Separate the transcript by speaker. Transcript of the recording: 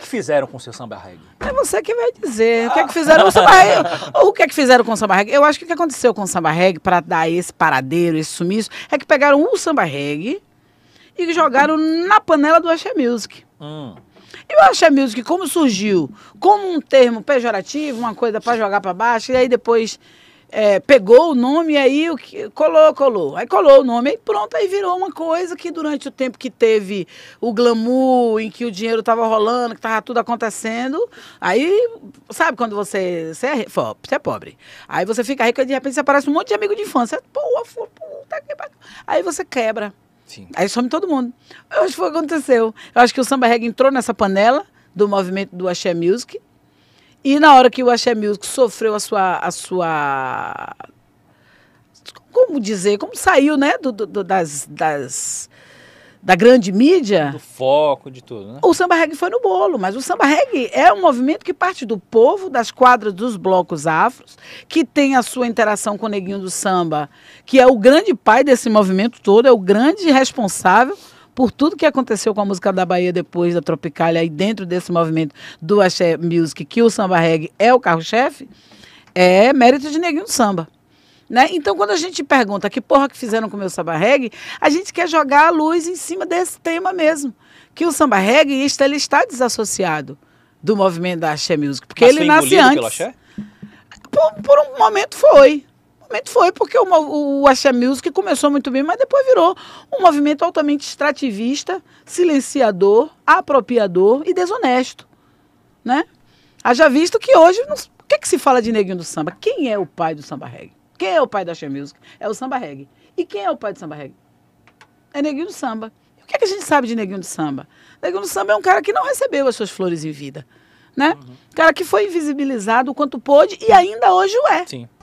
Speaker 1: O que fizeram com o seu samba reggae? É você que vai dizer. O que é que ah. fizeram com o samba reggae? o que é que fizeram com o samba reggae? Eu acho que o que aconteceu com o samba reggae para dar esse paradeiro, esse sumiço, é que pegaram o samba reggae e jogaram na panela do Axé Music. Hum. E o Axé Music, como surgiu? Como um termo pejorativo, uma coisa para jogar para baixo, e aí depois é, pegou o nome aí o que colou, colou. Aí colou o nome, aí pronto, aí virou uma coisa que durante o tempo que teve o glamour, em que o dinheiro estava rolando, que estava tudo acontecendo, aí sabe quando você você é, você é pobre. Aí você fica rico e de repente você aparece um monte de amigo de infância. Pô, puta que Aí você quebra. Sim. Aí some todo mundo. Eu acho que foi o que aconteceu. Eu acho que o samba reggae entrou nessa panela do movimento do Axé Music e na hora que o Axé Music sofreu a sua. A sua como dizer? Como saiu, né? Do, do das, das, da grande mídia. Do foco, de tudo, né? O samba reggae foi no bolo, mas o samba reggae é um movimento que parte do povo, das quadras dos blocos afros, que tem a sua interação com o neguinho do samba, que é o grande pai desse movimento todo, é o grande responsável por tudo que aconteceu com a música da Bahia depois da Tropicália e dentro desse movimento do Axé Music, que o samba reggae é o carro-chefe, é mérito de Neguinho Samba. Né? Então, quando a gente pergunta que porra que fizeram com o meu samba reggae, a gente quer jogar a luz em cima desse tema mesmo. Que o samba reggae está, ele está desassociado do movimento da Axé Music. Porque Mas ele nasce antes. Por, por um momento foi foi porque o, o Axé Music começou muito bem, mas depois virou um movimento altamente extrativista, silenciador, apropriador e desonesto, né? Haja visto que hoje, não, o que, é que se fala de neguinho do samba? Quem é o pai do samba reggae? Quem é o pai da Axé Music? É o samba reggae. E quem é o pai do samba reggae? É neguinho do samba. E o que, é que a gente sabe de neguinho do samba? Neguinho do samba é um cara que não recebeu as suas flores em vida, né? Uhum. Cara que foi invisibilizado o quanto pôde e ainda hoje o é. Sim.